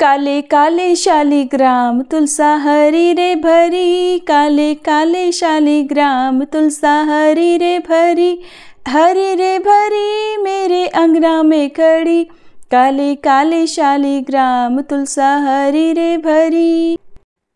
काले काले शालिग्राम तुलसा हरी रे भरी काले काले शालिग्राम तुलसा हरी रे भरी हरी रे भरी मेरे अंगना में खड़ी काले काले शालिग्राम तुलसा हरी रे भरी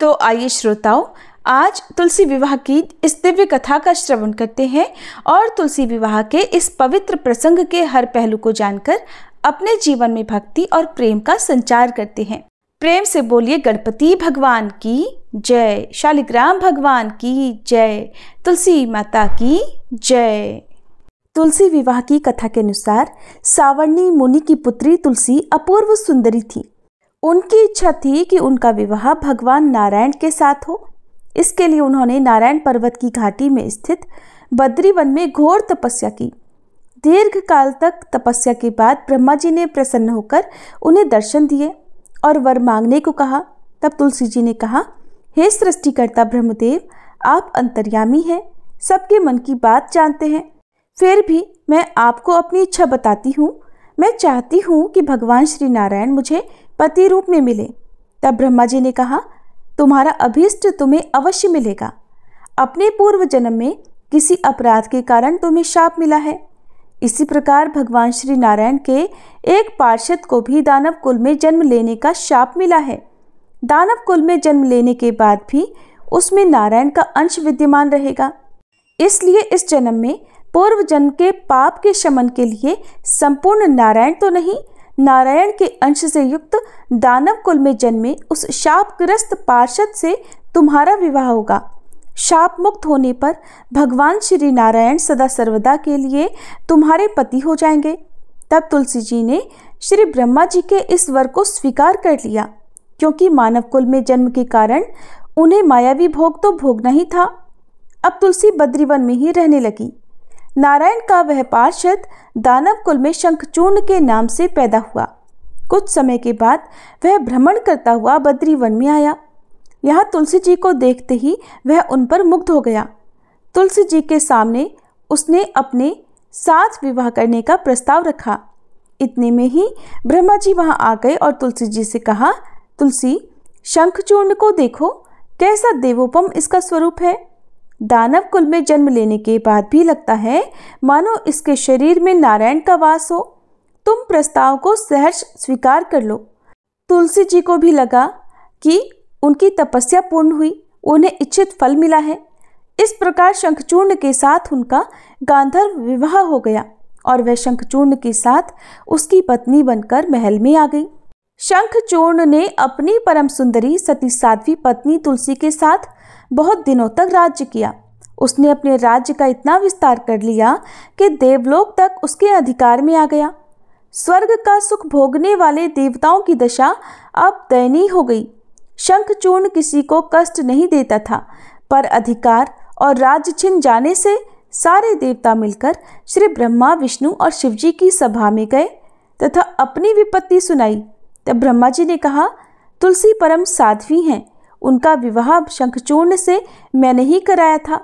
तो आइए श्रोताओं आज तुलसी विवाह की इस दिव्य कथा का श्रवण करते हैं और तुलसी विवाह के इस पवित्र प्रसंग के हर पहलू को जानकर अपने जीवन में भक्ति और प्रेम का संचार करते हैं प्रेम से बोलिए गणपति भगवान की जय शालिग्राम भगवान की जय तुलसी माता की जय तुलसी विवाह की कथा के अनुसार सावर्णी मुनि की पुत्री तुलसी अपूर्व सुंदरी थी उनकी इच्छा थी कि उनका विवाह भगवान नारायण के साथ हो इसके लिए उन्होंने नारायण पर्वत की घाटी में स्थित बद्री वन में घोर तपस्या की दीर्घ काल तक तपस्या के बाद ब्रह्मा जी ने प्रसन्न होकर उन्हें दर्शन दिए और वर मांगने को कहा तब तुलसी जी ने कहा हे सृष्टिकर्ता ब्रह्मदेव आप अंतर्यामी हैं सबके मन की बात जानते हैं फिर भी मैं आपको अपनी इच्छा बताती हूँ मैं चाहती हूँ कि भगवान श्री नारायण मुझे पति रूप में मिले तब ब्रह्मा जी ने कहा तुम्हारा अभीष्ट तुम्हें अवश्य मिलेगा अपने पूर्व जन्म में किसी अपराध के कारण तुम्हें शाप मिला है इसी प्रकार भगवान श्री नारायण के एक पार्षद को भी दानव कुल में जन्म लेने का शाप मिला है दानव कुल में जन्म लेने के बाद भी उसमें नारायण का अंश विद्यमान रहेगा इसलिए इस जन्म में पूर्व जन्म के पाप के शमन के लिए संपूर्ण नारायण तो नहीं नारायण के अंश से युक्त दानव कुल में जन्मे उस शापग्रस्त पार्षद से तुम्हारा विवाह होगा शाप मुक्त होने पर भगवान श्री नारायण सदा सर्वदा के लिए तुम्हारे पति हो जाएंगे तब तुलसी जी ने श्री ब्रह्मा जी के इस वर को स्वीकार कर लिया क्योंकि मानव कुल में जन्म के कारण उन्हें मायावी भोग तो भोगना ही था अब तुलसी बद्रीवन में ही रहने लगी नारायण का वह पार्षद दानव कुल में शंखचूर्ण के नाम से पैदा हुआ कुछ समय के बाद वह भ्रमण करता हुआ बद्रीवन में आया यहाँ तुलसी जी को देखते ही वह उन पर मुग्ध हो गया तुलसी जी के सामने उसने अपने साथ विवाह करने का प्रस्ताव रखा इतने में ही ब्रह्मा जी वहाँ आ गए और तुलसी जी से कहा तुलसी शंखचूर्ण को देखो कैसा देवोपम इसका स्वरूप है दानव कुल में जन्म लेने के बाद भी लगता है मानो इसके शरीर में नारायण का वास हो तुम प्रस्ताव को सहर्ष स्वीकार कर लो तुलसी जी को भी लगा कि उनकी तपस्या पूर्ण हुई उन्हें इच्छित फल मिला है इस प्रकार शंखचूर्ण के साथ उनका गांधर्व विवाह हो गया और वह शंखचूर्ण के साथ उसकी पत्नी बनकर महल में आ गई शंखचूर्ण ने अपनी परम सुंदरी सती साध्वी पत्नी तुलसी के साथ बहुत दिनों तक राज्य किया उसने अपने राज्य का इतना विस्तार कर लिया कि देवलोक तक उसके अधिकार में आ गया स्वर्ग का सुख भोगने वाले देवताओं की दशा अब दयनीय हो गई शंखचूर्ण किसी को कष्ट नहीं देता था पर अधिकार और राज छिन जाने से सारे देवता मिलकर श्री ब्रह्मा विष्णु और शिवजी की सभा में गए तथा अपनी विपत्ति सुनाई तब ब्रह्मा जी ने कहा तुलसी परम साध्वी हैं उनका विवाह शंखचूर्ण से मैंने ही कराया था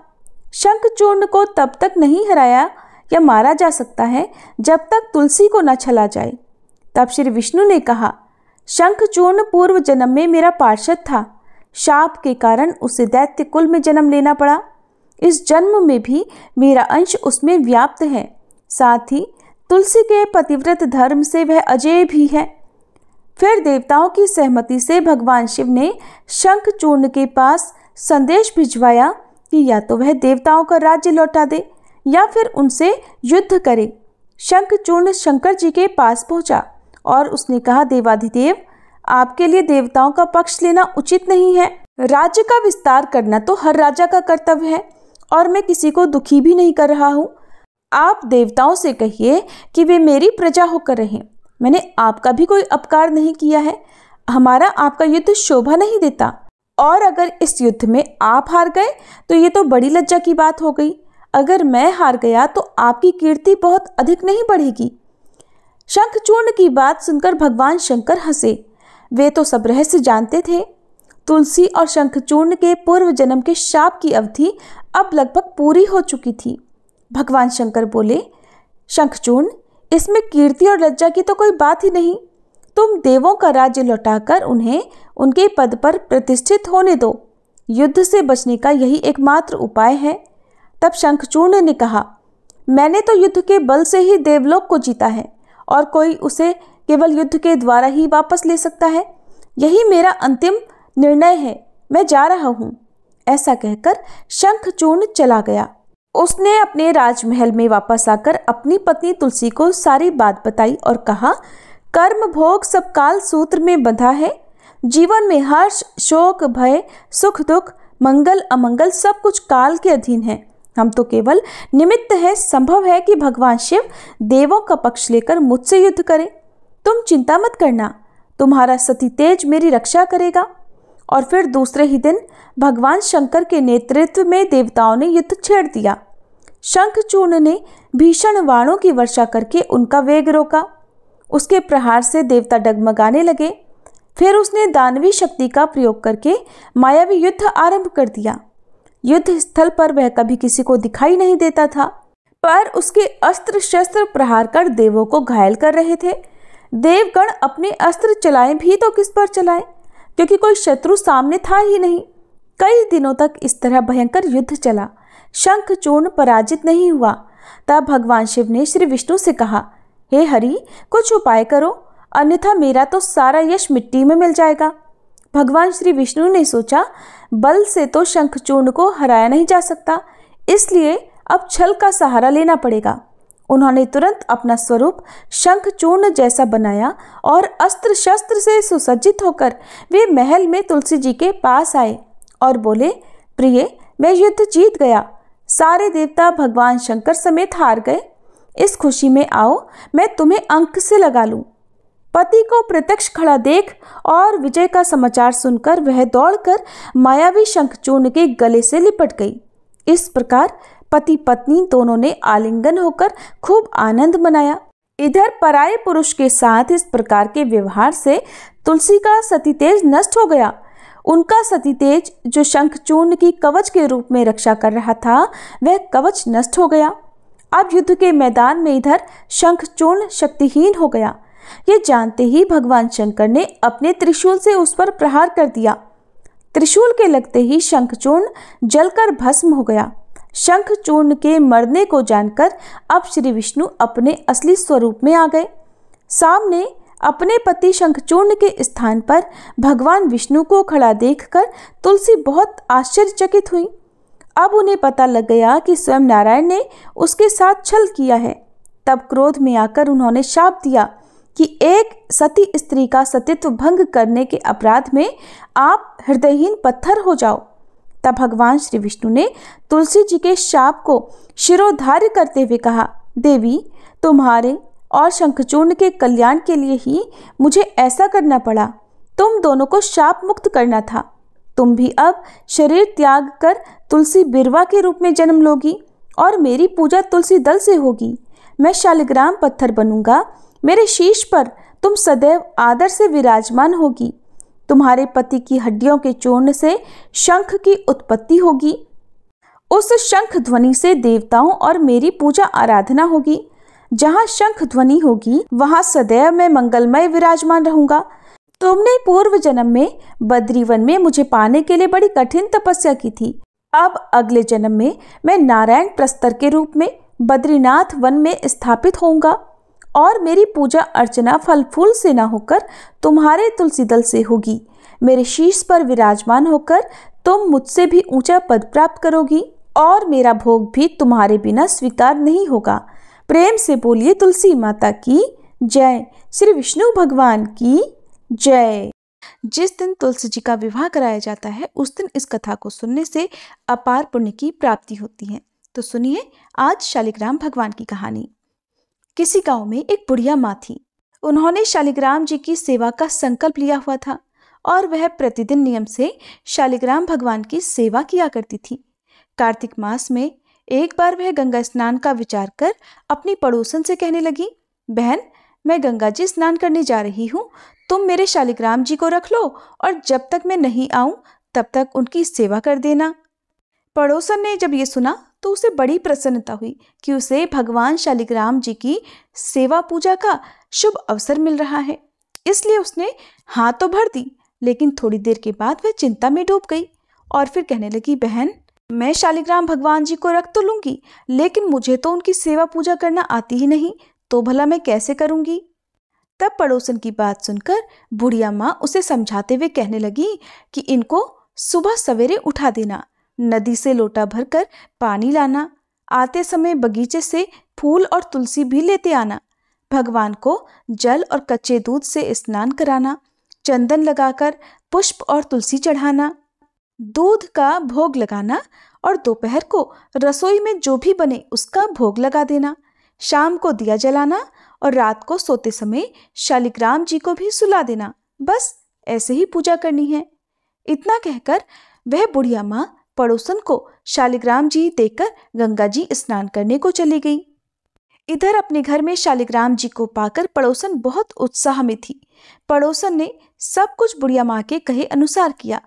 शंखचूर्ण को तब तक नहीं हराया या मारा जा सकता है जब तक तुलसी को न छला जाए तब श्री विष्णु ने कहा शंखचूर्ण पूर्व जन्म में मेरा पार्षद था शाप के कारण उसे दैत्य कुल में जन्म लेना पड़ा इस जन्म में भी मेरा अंश उसमें व्याप्त है साथ ही तुलसी के पतिव्रत धर्म से वह अजय भी है फिर देवताओं की सहमति से भगवान शिव ने शंख चूर्ण के पास संदेश भिजवाया कि या तो वह देवताओं का राज्य लौटा दे या फिर उनसे युद्ध करे शंखचूर्ण शंकर जी के पास पहुंचा और उसने कहा देवाधिदेव आपके लिए देवताओं का पक्ष लेना उचित नहीं है राज्य का विस्तार करना तो हर राजा का कर्तव्य है और मैं किसी को दुखी भी नहीं कर रहा हूँ आप देवताओं से कहिए कि वे मेरी प्रजा होकर रहें मैंने आपका भी कोई अपकार नहीं किया है हमारा आपका युद्ध शोभा नहीं देता और अगर इस युद्ध में आप हार गए तो ये तो बड़ी लज्जा की बात हो गई अगर मैं हार गया तो आपकी कीर्ति बहुत अधिक नहीं बढ़ेगी शंखचूर्ण की बात सुनकर भगवान शंकर हंसे वे तो सब रहस्य जानते थे तुलसी और शंखचूर्ण के पूर्व जन्म के शाप की अवधि अब लगभग पूरी हो चुकी थी भगवान शंकर बोले शंखचूर्ण इसमें कीर्ति और लज्जा की तो कोई बात ही नहीं तुम देवों का राज्य लौटाकर उन्हें उनके पद पर प्रतिष्ठित होने दो युद्ध से बचने का यही एकमात्र उपाय है तब शंखचूर्ण ने कहा मैंने तो युद्ध के बल से ही देवलोक को जीता है और कोई उसे केवल युद्ध के द्वारा ही वापस ले सकता है यही मेरा अंतिम निर्णय है मैं जा रहा हूँ ऐसा कहकर शंखचूर्ण चला गया उसने अपने राजमहल में वापस आकर अपनी पत्नी तुलसी को सारी बात बताई और कहा कर्म भोग सब काल सूत्र में बंधा है जीवन में हर्ष शोक भय सुख दुख मंगल अमंगल सब कुछ काल के अधीन है हम तो केवल निमित्त हैं संभव है कि भगवान शिव देवों का पक्ष लेकर मुझसे युद्ध करें तुम चिंता मत करना तुम्हारा सती तेज मेरी रक्षा करेगा और फिर दूसरे ही दिन भगवान शंकर के नेतृत्व में देवताओं ने युद्ध छेड़ दिया शंखचूर्ण ने भीषण वाणों की वर्षा करके उनका वेग रोका उसके प्रहार से देवता डगमगाने लगे फिर उसने दानवी शक्ति का प्रयोग करके मायावी युद्ध आरंभ कर दिया युद्ध स्थल पर वह कभी किसी को दिखाई नहीं देता था पर उसके अस्त्र शस्त्र प्रहार कर देवों को घायल कर रहे थे देवगण अपने अस्त्र चलाए भी तो किस पर चलाए क्योंकि कोई शत्रु सामने था ही नहीं कई दिनों तक इस तरह भयंकर युद्ध चला शंख चूर्ण पराजित नहीं हुआ तब भगवान शिव ने श्री विष्णु से कहा हे हरि कुछ उपाय करो अन्यथा मेरा तो सारा यश मिट्टी में मिल जाएगा भगवान श्री विष्णु ने सोचा बल से तो शंखचूर्ण को हराया नहीं जा सकता इसलिए अब छल का सहारा लेना पड़ेगा उन्होंने तुरंत अपना स्वरूप शंखचूर्ण जैसा बनाया और अस्त्र शस्त्र से सुसज्जित होकर वे महल में तुलसी जी के पास आए और बोले प्रिय मैं युद्ध जीत गया सारे देवता भगवान शंकर समेत हार गए इस खुशी में आओ मैं तुम्हें अंक से लगा लूँ पति को प्रत्यक्ष खड़ा देख और विजय का समाचार सुनकर वह दौड़कर मायावी शंखचूर्ण के गले से लिपट गई इस प्रकार पति पत्नी दोनों ने आलिंगन होकर खूब आनंद मनाया इधर पराये पुरुष के साथ इस प्रकार के व्यवहार से तुलसी का सतीतेज नष्ट हो गया उनका सतीतेज जो शंखचूर्ण की कवच के रूप में रक्षा कर रहा था वह कवच नष्ट हो गया अब युद्ध के मैदान में इधर शंखचूर्ण शक्तिहीन हो गया ये जानते ही भगवान शंकर ने अपने त्रिशूल से उस पर प्रहार कर दिया त्रिशूल के लगते ही शंखचूर्ण जलकर भस्म हो गया शंखचूर्ण के मरने को जानकर अब श्री विष्णु अपने असली स्वरूप में आ गए सामने अपने पति शंखचूर्ण के स्थान पर भगवान विष्णु को खड़ा देखकर तुलसी बहुत आश्चर्यचकित हुई अब उन्हें पता लग गया कि स्वयं नारायण ने उसके साथ छल किया है तब क्रोध में आकर उन्होंने शाप दिया कि एक सती स्त्री का सतीत्व भंग करने के अपराध में आप हृदयहीन पत्थर हो जाओ तब भगवान श्री विष्णु ने तुलसी जी के शाप को शिरोधार्य करते हुए कहा देवी तुम्हारे और शंखचूर्ण के कल्याण के लिए ही मुझे ऐसा करना पड़ा तुम दोनों को शाप मुक्त करना था तुम भी अब शरीर त्याग कर तुलसी बिरवा के रूप में जन्म लोगी और मेरी पूजा तुलसी दल से होगी मैं शालिग्राम पत्थर बनूंगा मेरे शीश पर तुम सदैव आदर से विराजमान होगी तुम्हारे पति की हड्डियों के चूर्ण से शंख की उत्पत्ति होगी उस शंख ध्वनि से देवताओं और मेरी पूजा आराधना होगी जहाँ शंख ध्वनि होगी वहाँ सदैव मैं मंगलमय विराजमान रहूंगा तुमने पूर्व जन्म में बद्रीवन में मुझे पाने के लिए बड़ी कठिन तपस्या की थी अब अगले जन्म में मैं नारायण प्रस्तर के रूप में बद्रीनाथ वन में स्थापित होऊंगा और मेरी पूजा अर्चना फल फूल से ना होकर तुम्हारे तुलसी दल से होगी मेरे शीश पर विराजमान होकर तुम मुझसे भी ऊंचा पद प्राप्त करोगी और मेरा भोग भी तुम्हारे बिना स्वीकार नहीं होगा प्रेम से बोलिए तुलसी माता की जय श्री विष्णु भगवान की जय जिस दिन तुलसी जी का विवाह कराया जाता है उस दिन इस कथा को सुनने से अपार पुण्य की प्राप्ति होती है तो सुनिए आज शालिग्राम भगवान की कहानी किसी गांव में एक बुढ़िया माँ थी उन्होंने शालिग्राम जी की सेवा का संकल्प लिया हुआ था और वह प्रतिदिन नियम से शालिग्राम भगवान की सेवा किया करती थी कार्तिक मास में एक बार वह गंगा स्नान का विचार कर अपनी पड़ोसन से कहने लगी बहन मैं गंगा जी स्नान करने जा रही हूँ तुम मेरे शालिग्राम जी को रख लो और जब तक मैं नहीं आऊँ तब तक उनकी सेवा कर देना पड़ोसन ने जब ये सुना तो उसे बड़ी प्रसन्नता हुई कि उसे भगवान शालिग्राम जी की सेवा पूजा का शुभ अवसर मिल रहा है इसलिए उसने हाँ तो भर दी लेकिन थोड़ी देर के बाद वह चिंता में डूब गई और फिर कहने लगी बहन मैं शालिग्राम भगवान जी को रख तो लूंगी लेकिन मुझे तो उनकी सेवा पूजा करना आती ही नहीं तो भला मैं कैसे करूंगी तब पड़ोसन की बात सुनकर बुढ़िया माँ उसे समझाते हुए कहने लगी कि इनको सुबह सवेरे उठा देना नदी से लोटा भरकर पानी लाना आते समय बगीचे से फूल और तुलसी भी लेते आना भगवान को जल और कच्चे दूध से स्नान कराना चंदन लगाकर पुष्प और तुलसी चढ़ाना दूध का भोग लगाना और दोपहर को रसोई में जो भी बने उसका भोग लगा देना शाम को दिया जलाना और रात को सोते समय शालिग्राम जी को भी सुला देना बस ऐसे ही पूजा करनी है इतना कहकर वह बुढ़िया माँ पड़ोसन को शालिग्राम जी देखकर गंगा जी स्नान करने को चली गई इधर अपने घर में शालिग्राम जी को पाकर पड़ोसन बहुत उत्साह में थी पड़ोसन ने सब कुछ बुढ़िया माँ के कहे अनुसार किया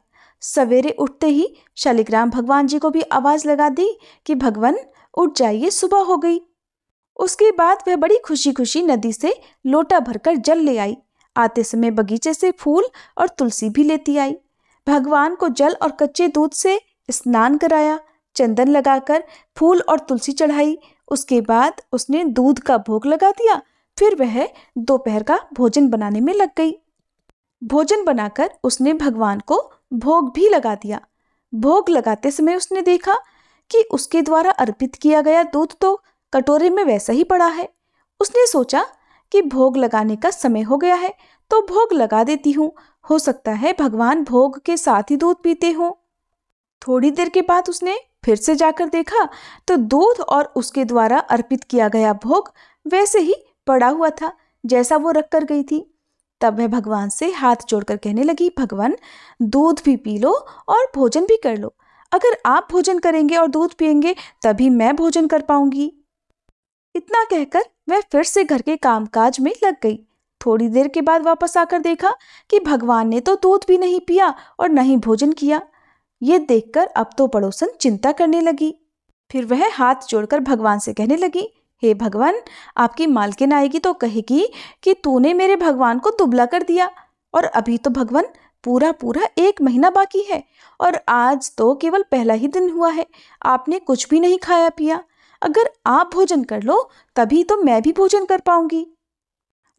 सवेरे उठते ही शालिग्राम भगवान जी को भी आवाज़ लगा दी कि भगवान उठ जाइए सुबह हो गई उसके बाद वह बड़ी खुशी खुशी नदी से लोटा भरकर जल ले आई आते समय बगीचे से फूल और तुलसी भी लेती आई भगवान को जल और कच्चे दूध से स्नान कराया चंदन लगाकर फूल और तुलसी चढ़ाई उसके बाद उसने दूध का भोग लगा दिया फिर वह दोपहर का भोजन बनाने में लग गई भोजन बनाकर उसने भगवान को भोग भी लगा दिया भोग लगाते समय उसने देखा कि उसके द्वारा अर्पित किया गया दूध तो कटोरे में वैसा ही पड़ा है उसने सोचा कि भोग लगाने का समय हो गया है तो भोग लगा देती हूँ हो सकता है भगवान भोग के साथ ही दूध पीते हों थोड़ी देर के बाद उसने फिर से जाकर देखा तो दूध और उसके द्वारा अर्पित किया गया भोग वैसे ही पड़ा हुआ था जैसा वो रख कर गई थी तब वह भगवान से हाथ जोड़कर कहने लगी भगवान दूध भी पी लो और भोजन भी कर लो अगर आप भोजन करेंगे और दूध पियेंगे तभी मैं भोजन कर पाऊंगी इतना कहकर वह फिर से घर के कामकाज में लग गई थोड़ी देर के बाद वापस आकर देखा कि भगवान ने तो दूध भी नहीं पिया और न ही भोजन किया ये देखकर अब तो पड़ोसन चिंता करने लगी फिर वह हाथ जोड़कर भगवान से कहने लगी हे hey भगवान आपकी मालकिन आएगी तो कहेगी कि तूने मेरे भगवान को दुबला कर दिया और अभी तो भगवान पूरा पूरा एक महीना बाकी है और आज तो केवल पहला ही दिन हुआ है आपने कुछ भी नहीं खाया पिया अगर आप भोजन कर लो तभी तो मैं भी भोजन कर पाऊंगी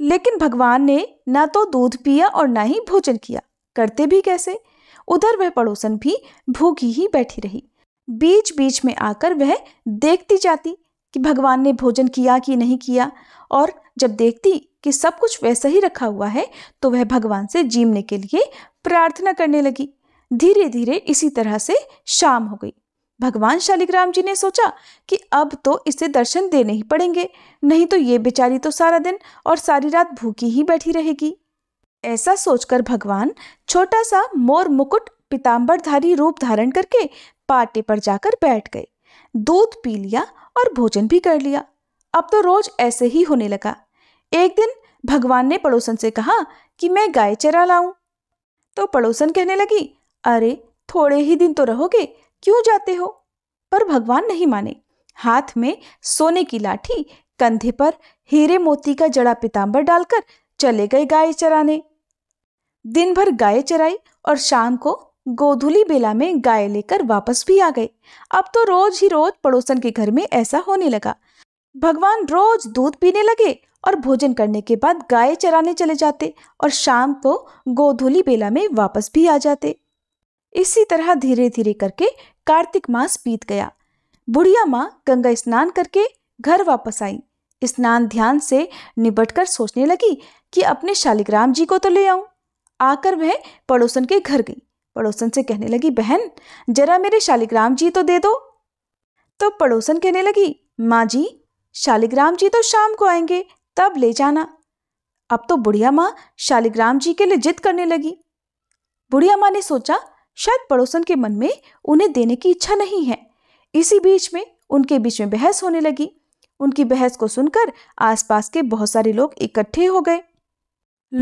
लेकिन भगवान ने ना तो दूध पिया और ना ही भोजन किया करते भी कैसे उधर वह पड़ोसन भी भूखी ही बैठी रही बीच बीच में आकर वह देखती जाती कि भगवान ने भोजन किया कि नहीं किया और जब देखती कि सब कुछ वैसा ही रखा हुआ है तो वह भगवान से जीमने के लिए प्रार्थना करने लगी धीरे धीरे इसी तरह से शाम हो गई भगवान शालिग्राम जी ने सोचा कि अब तो इसे दर्शन देने ही पड़ेंगे नहीं तो ये बेचारी तो सारा दिन और सारी रात भूखी ही बैठी रहेगी ऐसा सोचकर भगवान छोटा सा मोर मुकुट पिताम्बरधारी रूप धारण करके पाटे पर जाकर बैठ गए दूध पी लिया और भोजन भी कर लिया अब तो रोज ऐसे ही होने लगा एक दिन भगवान ने पड़ोसन से कहा कि मैं गाय चरा लाऊं तो पड़ोसन कहने लगी अरे थोड़े ही दिन तो रहोगे क्यों जाते हो पर भगवान नहीं माने हाथ में सोने की लाठी कंधे पर हीरे मोती का जड़ा पिताम्बर डालकर चले गए गाय चराने दिन भर गाय चराई और शाम को गोधुली बेला में गाय लेकर वापस भी आ गए अब तो रोज ही रोज पड़ोसन के घर में ऐसा होने लगा भगवान रोज दूध पीने लगे और भोजन करने के बाद गाय चराने चले जाते और शाम को गोधुली बेला में वापस भी आ जाते इसी तरह धीरे धीरे करके कार्तिक मास बीत गया बुढ़िया माँ गंगा स्नान करके घर वापस आई स्नान ध्यान से कर सोचने लगी कि अपने शालिग्राम जी को तो ले आऊं आकर वह पड़ोसन के घर गई पड़ोसन से कहने लगी बहन जरा मेरे शालिग्राम जी तो दे दो तो पड़ोसन कहने लगी माँ जी शालिग्राम जी तो शाम को आएंगे तब ले जाना अब तो बुढ़िया माँ शालिग्राम जी के लिए जिद करने लगी बुढ़िया माँ ने सोचा शायद पड़ोसन के मन में उन्हें देने की इच्छा नहीं है इसी बीच में उनके बीच में बहस होने लगी उनकी बहस को सुनकर आसपास के बहुत सारे लोग इकट्ठे हो गए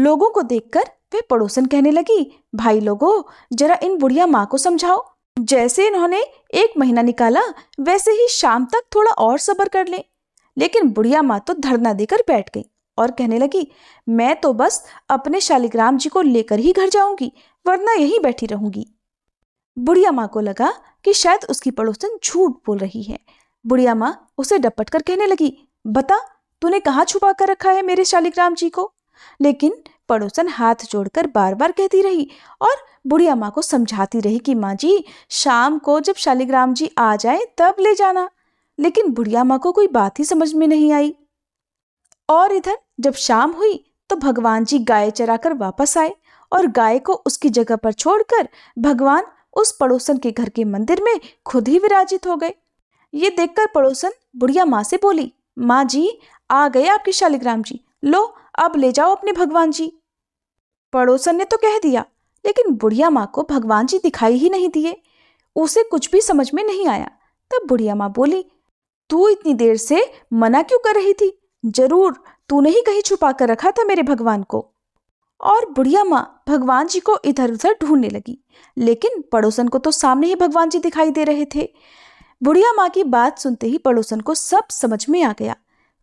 लोगों को देखकर वे पड़ोसन कहने लगी भाई लोगो जरा इन बुढ़िया माँ को समझाओ जैसे इन्होंने एक महीना निकाला वैसे ही शाम तक थोड़ा और सबर कर ले। लेकिन बुढ़िया माँ तो धरना देकर बैठ गई और कहने लगी मैं तो बस अपने शालिग्राम जी को लेकर ही घर जाऊंगी वरना यहीं बैठी रहूंगी बुढ़िया माँ को लगा कि शायद उसकी पड़ोसन झूठ बोल रही है बुढ़िया माँ उसे डपट कर कहने लगी बता तूने कहाँ छुपा कर रखा है मेरे शालिग्राम जी को लेकिन पड़ोसन हाथ जोड़कर बार बार कहती रही और बुढ़िया माँ को समझाती रही कि माँ जी शाम को जब शालिग्राम जी आ जाए तब ले जाना लेकिन बुढ़िया माँ को कोई बात ही समझ में नहीं आई और इधर जब शाम हुई तो भगवान जी गाय चराकर वापस आए और गाय को उसकी जगह पर छोड़कर भगवान उस पड़ोसन के घर के मंदिर में खुद ही विराजित हो गए ये देखकर पड़ोसन बुढ़िया माँ से बोली माँ जी आ गए आपके शालिग्राम जी लो अब ले जाओ अपने भगवान जी पड़ोसन ने तो कह दिया लेकिन बुढ़िया माँ को भगवान जी दिखाई ही नहीं दिए उसे कुछ भी समझ में नहीं आया तब बुढ़िया माँ बोली तू इतनी देर से मना क्यों कर रही थी जरूर तू नहीं कहीं छुपा कर रखा था मेरे भगवान को और बुढ़िया माँ भगवान जी को इधर उधर ढूंढने लगी लेकिन पड़ोसन को तो सामने ही भगवान जी दिखाई दे रहे थे बुढ़िया माँ की बात सुनते ही पड़ोसन को सब समझ में आ गया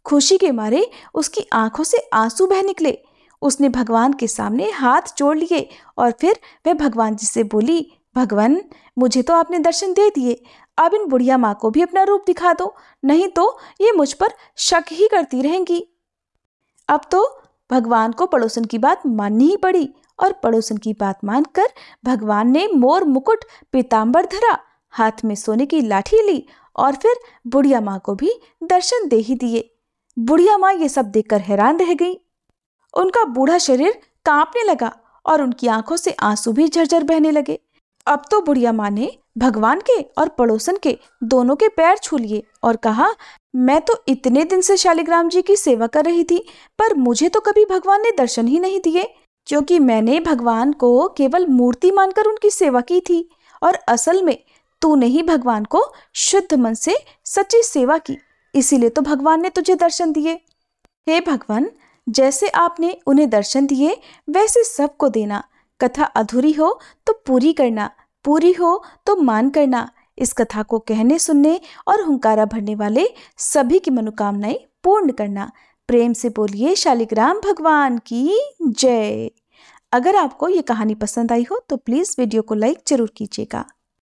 खुशी के मारे उसकी आंखों से आंसू बह निकले उसने भगवान के सामने हाथ जोड़ लिए और फिर वह भगवान जी से बोली भगवान मुझे तो आपने दर्शन दे दिए अब इन बुढ़िया माँ को भी अपना रूप दिखा दो नहीं तो ये मुझ पर शक ही करती रहेंगी अब तो भगवान को पड़ोसन की बात माननी ही पड़ी और पड़ोसन की बात मानकर भगवान ने मोर मुकुट पीताम्बर धरा हाथ में सोने की लाठी ली और फिर बुढ़िया माँ को भी दर्शन दे ही दिए बुढ़िया माँ ये सब देखकर हैरान रह गई उनका बूढ़ा शरीर कांपने लगा और उनकी आंखों से आंसू भी झरझर बहने लगे अब तो बुढ़िया माँ ने भगवान के और पड़ोसन के दोनों के पैर छू लिए और कहा मैं तो इतने दिन से शालिग्राम जी की सेवा कर रही थी पर मुझे तो कभी भगवान ने दर्शन ही नहीं दिए क्योंकि मैंने भगवान को केवल मूर्ति मानकर उनकी सेवा की थी और असल में तूने ही भगवान को शुद्ध मन से सच्ची सेवा की इसीलिए तो भगवान ने तुझे दर्शन दिए हे भगवान जैसे आपने उन्हें दर्शन दिए वैसे सबको देना कथा अधूरी हो तो पूरी करना पूरी हो तो मान करना इस कथा को कहने सुनने और हुंकारा भरने वाले सभी की मनोकामनाएं पूर्ण करना प्रेम से बोलिए शालिग्राम भगवान की जय अगर आपको ये कहानी पसंद आई हो तो प्लीज़ वीडियो को लाइक ज़रूर कीजिएगा